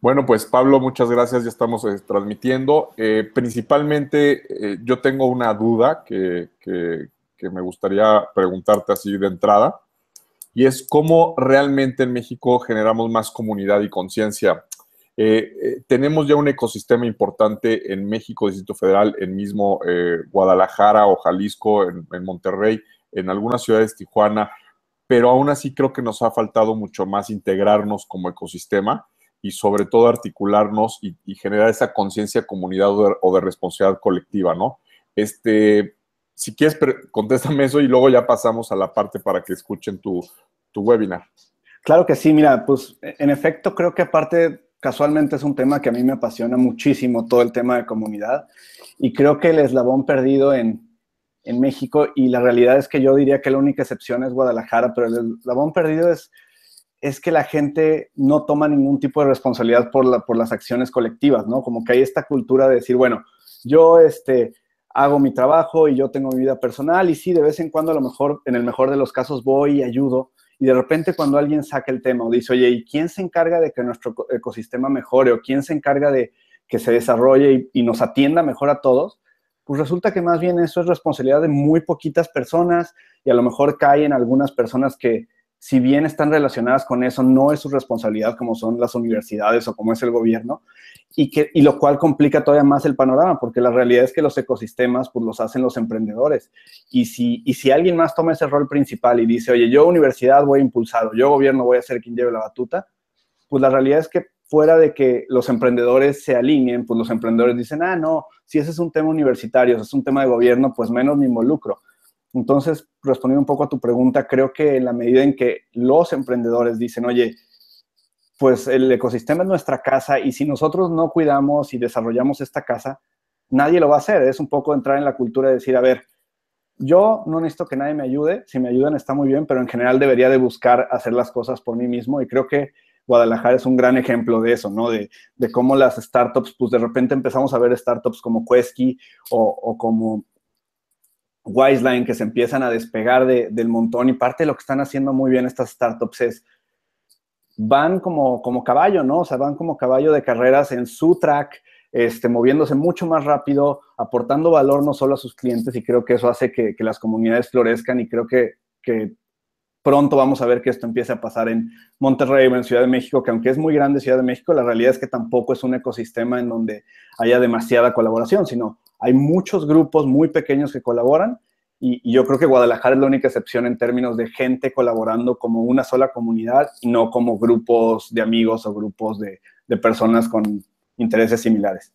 Bueno, pues Pablo, muchas gracias, ya estamos eh, transmitiendo. Eh, principalmente eh, yo tengo una duda que, me gustaría preguntarte así de entrada, y es cómo realmente en México generamos más comunidad y conciencia. tenemos ya un ecosistema importante en México, Distrito Federal, en mismo Guadalajara o Jalisco, en, en Monterrey, en algunas ciudades, Tijuana, pero aún así creo que nos ha faltado mucho más integrarnos como ecosistema y sobre todo articularnos y, generar esa conciencia comunidad o de, responsabilidad colectiva, ¿no? Este, si quieres, contéstame eso y luego ya pasamos a la parte para que escuchen tu, webinar. Claro que sí, mira, pues en efecto creo que aparte casualmente es un tema que a mí me apasiona muchísimo, todo el tema de comunidad, y creo que el eslabón perdido en México, y la realidad es que yo diría que la única excepción es Guadalajara, pero el eslabón perdido es es que la gente no toma ningún tipo de responsabilidad por, por las acciones colectivas, ¿no? Como que hay esta cultura de decir, bueno, yo este, hago mi trabajo y yo tengo mi vida personal y sí, de vez en cuando a lo mejor, en el mejor de los casos, voy y ayudo. Y de repente cuando alguien saca el tema o dice, oye, ¿y quién se encarga de que nuestro ecosistema mejore o quién se encarga de que se desarrolle y, nos atienda mejor a todos? Pues resulta que más bien eso es responsabilidad de muy poquitas personas y a lo mejor caen algunas personas que, si bien están relacionadas con eso, no es su responsabilidad como son las universidades o como es el gobierno, y, que, lo cual complica todavía más el panorama, porque la realidad es que los ecosistemas pues, los hacen los emprendedores. Y si, si alguien más toma ese rol principal y dice, oye, yo universidad voy a impulsar o yo gobierno voy a ser quien lleve la batuta, pues la realidad es que fuera de que los emprendedores se alineen, pues los emprendedores dicen, ah, no, si ese es un tema universitario, si es un tema de gobierno, pues menos me involucro. Entonces, respondiendo un poco a tu pregunta, creo que en la medida en que los emprendedores dicen, oye, pues el ecosistema es nuestra casa y si nosotros no cuidamos y desarrollamos esta casa, nadie lo va a hacer. Es un poco entrar en la cultura de decir, a ver, yo no necesito que nadie me ayude, si me ayudan está muy bien, pero en general debería de buscar hacer las cosas por mí mismo y creo que Guadalajara es un gran ejemplo de eso, ¿no? De, cómo las startups, pues de repente empezamos a ver startups como Quesky o como line que se empiezan a despegar del montón y parte de lo que están haciendo muy bien estas startups es van como, como caballo, ¿no? O sea, van como caballo de carreras en su track, este, moviéndose mucho más rápido, aportando valor no solo a sus clientes y creo que eso hace que, que las comunidades florezcan y creo que, que pronto vamos a ver que esto empiece a pasar en Monterrey en Ciudad de México, que aunque es muy grande Ciudad de México, la realidad es que tampoco es un ecosistema en donde haya demasiada colaboración, sino hay muchos grupos muy pequeños que colaboran y, yo creo que Guadalajara es la única excepción en términos de gente colaborando como una sola comunidad, no como grupos de amigos o grupos de, personas con intereses similares.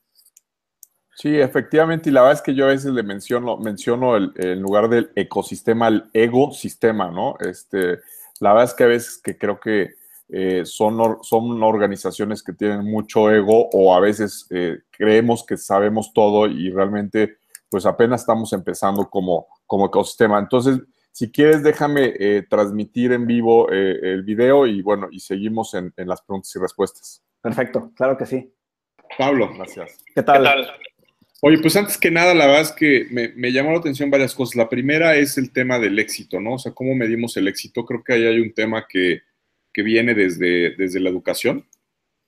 Sí, efectivamente, y la verdad es que yo a veces le menciono, menciono el, en lugar del ecosistema, el ego ¿no? Este, la verdad es que a veces que creo que eh, son, son organizaciones que tienen mucho ego o a veces eh, creemos que sabemos todo y realmente pues apenas estamos empezando como, como ecosistema. Entonces, si quieres, déjame eh, transmitir en vivo el video y bueno, y seguimos en, las preguntas y respuestas. Perfecto, claro que sí. Pablo. Gracias. ¿Qué tal? ¿Qué Oye, pues antes que nada, la verdad es que me, me, llamó la atención varias cosas. La primera es el tema del éxito, ¿no? O sea, cómo medimos el éxito. Creo que ahí hay un tema que, que viene desde, desde la educación.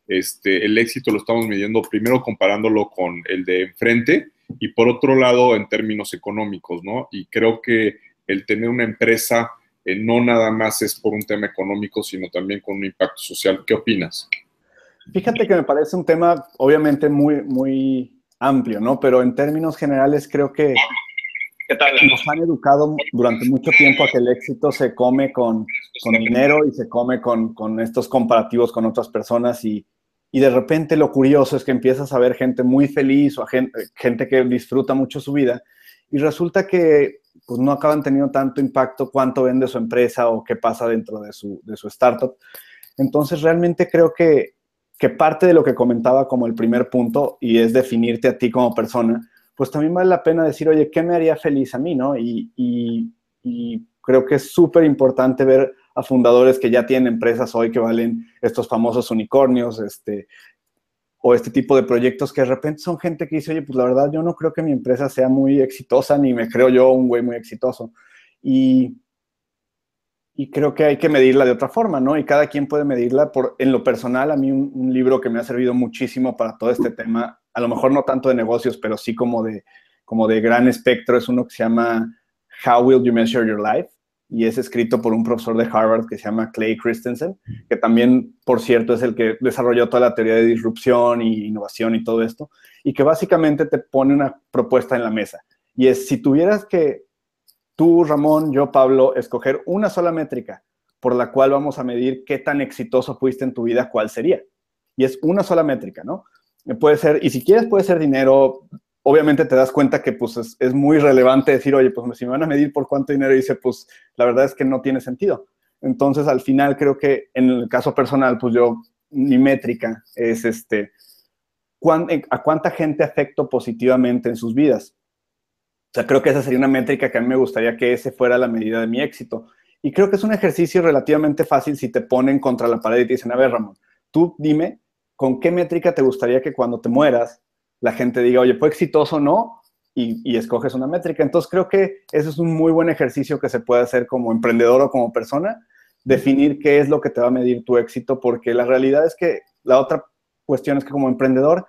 Este, el éxito lo estamos midiendo primero comparándolo con el de enfrente y por otro lado en términos económicos, ¿no? Y creo que el tener una empresa eh, no nada más es por un tema económico, sino también con un impacto social. ¿Qué opinas? Fíjate que me parece un tema obviamente muy, muy amplio, ¿no? Pero en términos generales creo que nos han educado durante mucho tiempo a que el éxito se come con, con dinero y se come con, con, estos comparativos con otras personas y, y, de repente lo curioso es que empiezas a ver gente muy feliz o gente, gente que disfruta mucho su vida y resulta que pues, no acaban teniendo tanto impacto cuánto vende su empresa o qué pasa dentro de su, de su startup. Entonces realmente creo que, que parte de lo que comentaba como el primer punto y es definirte a ti como persona pues también vale la pena decir, oye, ¿qué me haría feliz a mí, no? Y, creo que es súper importante ver a fundadores que ya tienen empresas hoy que valen estos famosos unicornios, este, o este tipo de proyectos que de repente son gente que dice, oye, pues la verdad yo no creo que mi empresa sea muy exitosa, ni me creo yo un güey muy exitoso. Y, y creo que hay que medirla de otra forma, ¿no? Y cada quien puede medirla por, en lo personal, a mí un libro que me ha servido muchísimo para todo este tema a lo mejor no tanto de negocios, pero sí como de, como de gran espectro, es uno que se llama How Will You Measure Your Life? Y es escrito por un profesor de Harvard que se llama Clay Christensen, que también, por cierto, es el que desarrolló toda la teoría de disrupción e innovación y todo esto, y que básicamente te pone una propuesta en la mesa. Y es, si tuvieras que tú, Ramón, yo, Pablo, escoger una sola métrica por la cual vamos a medir qué tan exitoso fuiste en tu vida, ¿cuál sería? Y es una sola métrica, ¿no? puede ser, y si quieres puede ser dinero, obviamente te das cuenta que pues es, muy relevante decir, oye, pues si me van a medir por cuánto dinero dice pues la verdad es que no tiene sentido. Entonces, al final creo que en el caso personal, pues yo, mi métrica es este, eh, a cuánta gente afecto positivamente en sus vidas. O sea, creo que esa sería una métrica que a mí me gustaría que ese fuera la medida de mi éxito. Y creo que es un ejercicio relativamente fácil si te ponen contra la pared y te dicen, a ver, Ramón, tú dime ¿con qué métrica te gustaría que cuando te mueras la gente diga, oye, fue exitoso o no? Y, escoges una métrica. Entonces creo que ese es un muy buen ejercicio que se puede hacer como emprendedor o como persona, definir qué es lo que te va a medir tu éxito, porque la realidad es que la otra cuestión es que como emprendedor,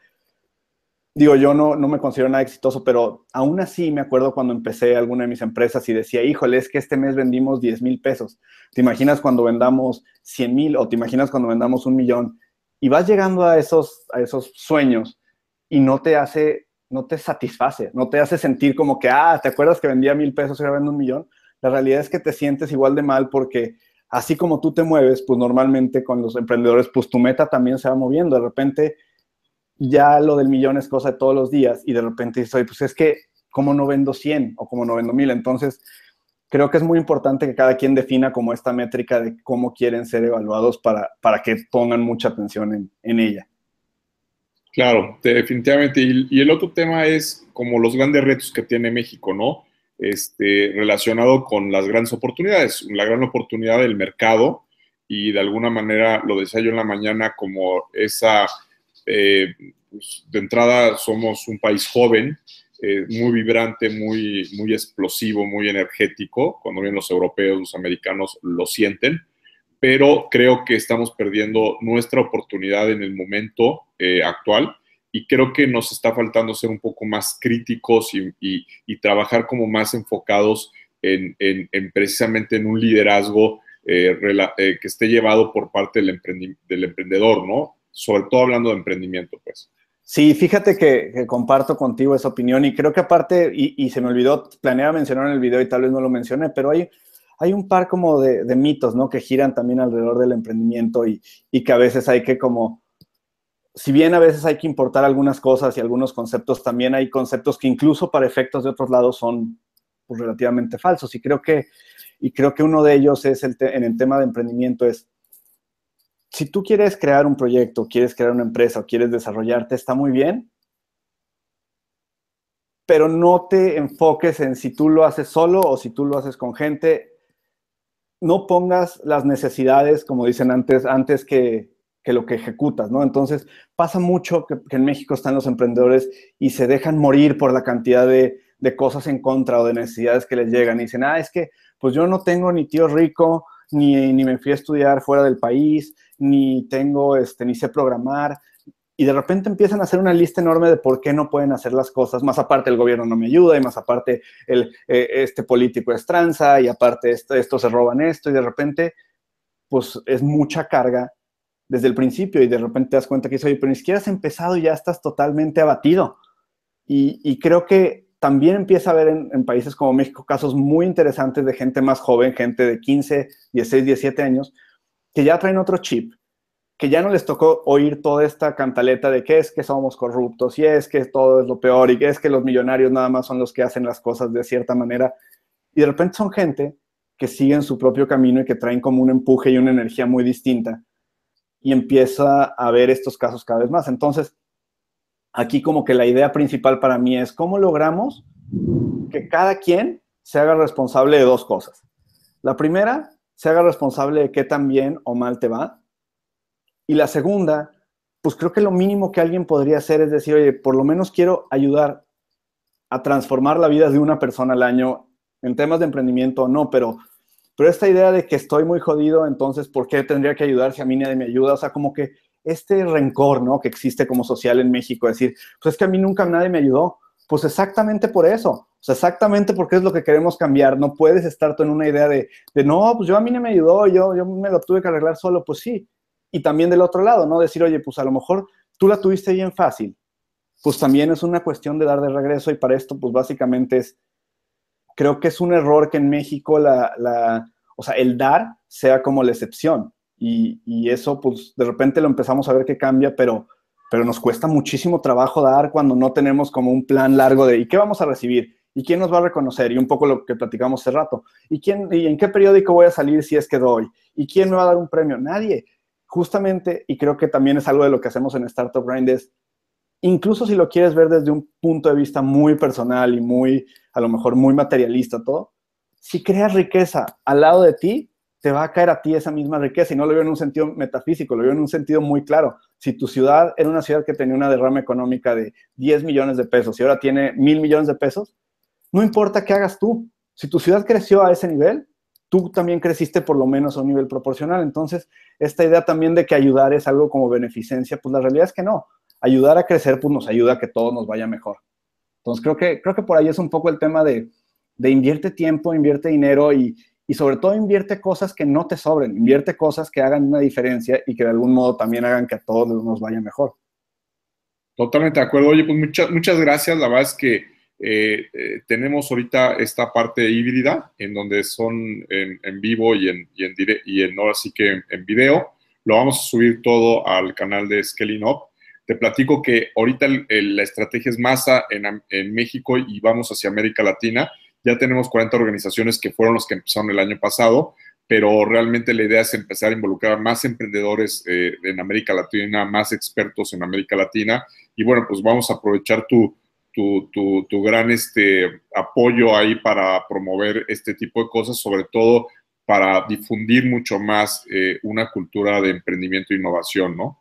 digo, yo no, no me considero nada exitoso, pero aún así me acuerdo cuando empecé alguna de mis empresas y decía, híjole, es que este mes vendimos 10 mil pesos. ¿Te imaginas cuando vendamos 100 mil o te imaginas cuando vendamos un millón? y vas llegando a esos, a esos sueños y no te hace, no te satisface, no te hace sentir como que, ah, ¿te acuerdas que vendía mil pesos y ahora vendo un millón? La realidad es que te sientes igual de mal porque así como tú te mueves, pues normalmente con los emprendedores, pues tu meta también se va moviendo. De repente ya lo del millón es cosa de todos los días y de repente dices, pues es que, ¿cómo no vendo 100 o cómo no vendo mil? Entonces, creo que es muy importante que cada quien defina como esta métrica de cómo quieren ser evaluados para, que pongan mucha atención en, ella. Claro, definitivamente. Y, el otro tema es como los grandes retos que tiene México, ¿no? Este, relacionado con las grandes oportunidades, la gran oportunidad del mercado y de alguna manera lo decía yo en la mañana como esa, eh, pues, de entrada somos un país joven, eh, muy vibrante, muy, muy explosivo, muy energético. Cuando bien los europeos, los americanos lo sienten, pero creo que estamos perdiendo nuestra oportunidad en el momento eh, actual y creo que nos está faltando ser un poco más críticos y, y, trabajar como más enfocados en, en, precisamente en un liderazgo eh, que esté llevado por parte del, del emprendedor, ¿no? Sobre todo hablando de emprendimiento, pues. Sí, fíjate que, comparto contigo esa opinión y creo que aparte, y, se me olvidó, planeaba mencionar en el video y tal vez no lo mencioné, pero hay, hay un par como de, mitos, ¿no? Que giran también alrededor del emprendimiento y, que a veces hay que como, si bien a veces hay que importar algunas cosas y algunos conceptos, también hay conceptos que incluso para efectos de otros lados son pues, relativamente falsos y creo que, y creo que uno de ellos es el en el tema de emprendimiento es si tú quieres crear un proyecto, quieres crear una empresa o quieres desarrollarte, está muy bien, pero no te enfoques en si tú lo haces solo o si tú lo haces con gente. No pongas las necesidades, como dicen antes, antes que, lo que ejecutas, ¿no? Entonces, pasa mucho que, en México están los emprendedores y se dejan morir por la cantidad de, de, cosas en contra o de necesidades que les llegan. Y dicen, ah, es que, pues yo no tengo ni tío rico, ni, me fui a estudiar fuera del país, ni tengo, este, ni sé programar, y de repente empiezan a hacer una lista enorme de por qué no pueden hacer las cosas, más aparte el gobierno no me ayuda y más aparte el, eh, este político es tranza y aparte este, esto, se roban esto y de repente pues es mucha carga desde el principio y de repente te das cuenta que soy pero ni siquiera has empezado y ya estás totalmente abatido. Y, y creo que también empieza a ver en, países como México casos muy interesantes de gente más joven, gente de 15, 16, 17 años, que ya traen otro chip, que ya no les tocó oír toda esta cantaleta de que es que somos corruptos y es que todo es lo peor y que es que los millonarios nada más son los que hacen las cosas de cierta manera. Y de repente son gente que siguen su propio camino y que traen como un empuje y una energía muy distinta. Y empieza a ver estos casos cada vez más. Entonces, aquí como que la idea principal para mí es cómo logramos que cada quien se haga responsable de dos cosas. La primera, se haga responsable de qué tan bien o mal te va. Y la segunda, pues creo que lo mínimo que alguien podría hacer es decir, oye, por lo menos quiero ayudar a transformar la vida de una persona al año en temas de emprendimiento o no, pero, pero esta idea de que estoy muy jodido, entonces, ¿por qué tendría que ayudar si a mí nadie me ayuda? O sea, como que este rencor, ¿no? Que existe como social en México, decir, pues es que a mí nunca nadie me ayudó. Pues exactamente por eso, o sea, exactamente porque es lo que queremos cambiar. No puedes estar tú en una idea de, no, pues yo a mí no me ayudó, yo, yo me lo tuve que arreglar solo, pues sí. Y también del otro lado, ¿no? Decir, oye, pues a lo mejor tú la tuviste bien fácil. Pues también es una cuestión de dar de regreso y para esto, pues básicamente es, creo que es un error que en México la, la o sea, el dar sea como la excepción. Y, eso, pues de repente lo empezamos a ver que cambia, pero, pero nos cuesta muchísimo trabajo dar cuando no tenemos como un plan largo de ¿y qué vamos a recibir? ¿Y quién nos va a reconocer? Y un poco lo que platicamos hace rato. ¿Y, quién, ¿Y en qué periódico voy a salir si es que doy? ¿Y quién me va a dar un premio? Nadie. Justamente, y creo que también es algo de lo que hacemos en Startup Grind, es incluso si lo quieres ver desde un punto de vista muy personal y muy, a lo mejor muy materialista, todo, si creas riqueza al lado de ti, te va a caer a ti esa misma riqueza. Y no lo veo en un sentido metafísico, lo veo en un sentido muy claro. Si tu ciudad era una ciudad que tenía una derrama económica de 10 millones de pesos y ahora tiene mil millones de pesos, no importa qué hagas tú. Si tu ciudad creció a ese nivel, tú también creciste por lo menos a un nivel proporcional. Entonces, esta idea también de que ayudar es algo como beneficencia, pues la realidad es que no. Ayudar a crecer, pues nos ayuda a que todo nos vaya mejor. Entonces, creo que, creo que por ahí es un poco el tema de invierte tiempo, invierte dinero y, y sobre todo invierte cosas que no te sobren, invierte cosas que hagan una diferencia y que de algún modo también hagan que a todos nos vaya mejor. Totalmente de acuerdo. Oye, pues muchas, muchas gracias. La verdad es que eh, eh, tenemos ahorita esta parte híbrida en donde son en, en vivo y en, y en, ahora sí que en, video. Lo vamos a subir todo al canal de Scaling Up. Te platico que ahorita la estrategia es masa en México y vamos hacia América Latina ya tenemos 40 organizaciones que fueron los que empezaron el año pasado, pero realmente la idea es empezar a involucrar a más emprendedores eh, en América Latina, más expertos en América Latina. Y bueno, pues vamos a aprovechar tu, gran este, apoyo ahí para promover este tipo de cosas, sobre todo para difundir mucho más eh, una cultura de emprendimiento e innovación, ¿no?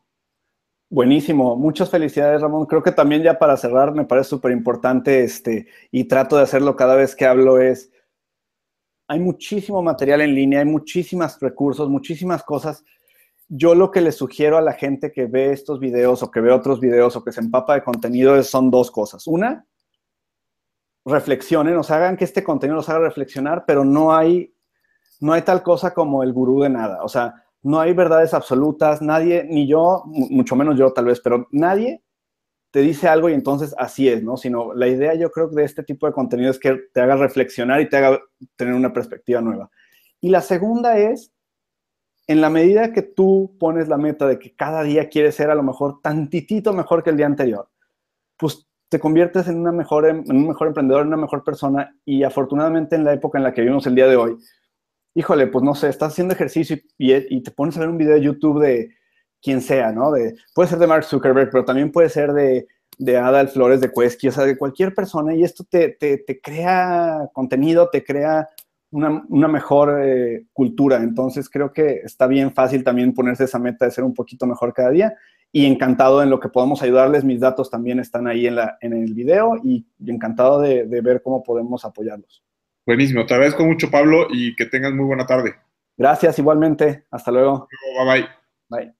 Buenísimo, muchas felicidades Ramón. Creo que también ya para cerrar me parece súper importante este, y trato de hacerlo cada vez que hablo es, hay muchísimo material en línea, hay muchísimos recursos, muchísimas cosas. Yo lo que le sugiero a la gente que ve estos videos o que ve otros videos o que se empapa de contenido son dos cosas. Una, reflexionen, o sea, hagan que este contenido los haga reflexionar, pero no hay, no hay tal cosa como el gurú de nada. O sea, no hay verdades absolutas, nadie, ni yo, mucho menos yo tal vez, pero nadie te dice algo y entonces así es, ¿no? Sino la idea yo creo que de este tipo de contenido es que te haga reflexionar y te haga tener una perspectiva nueva. Y la segunda es, en la medida que tú pones la meta de que cada día quieres ser a lo mejor tantitito mejor que el día anterior, pues te conviertes en, una mejor, em, en un mejor emprendedor, en una mejor persona y afortunadamente en la época en la que vivimos el día de hoy, híjole, pues no sé, estás haciendo ejercicio y, te pones a ver un video de YouTube de quien sea, ¿no? De, puede ser de Mark Zuckerberg, pero también puede ser de, de Adal Flores de Cuesqui, o sea, de cualquier persona, y esto te, te, crea contenido, te crea una, mejor eh, cultura. Entonces creo que está bien fácil también ponerse esa meta de ser un poquito mejor cada día. Y encantado en lo que podamos ayudarles. Mis datos también están ahí en, la, en el video y, encantado de ver cómo podemos apoyarlos. Buenísimo, te agradezco mucho, Pablo, y que tengas muy buena tarde. Gracias, igualmente. Hasta luego. Bye bye. Bye.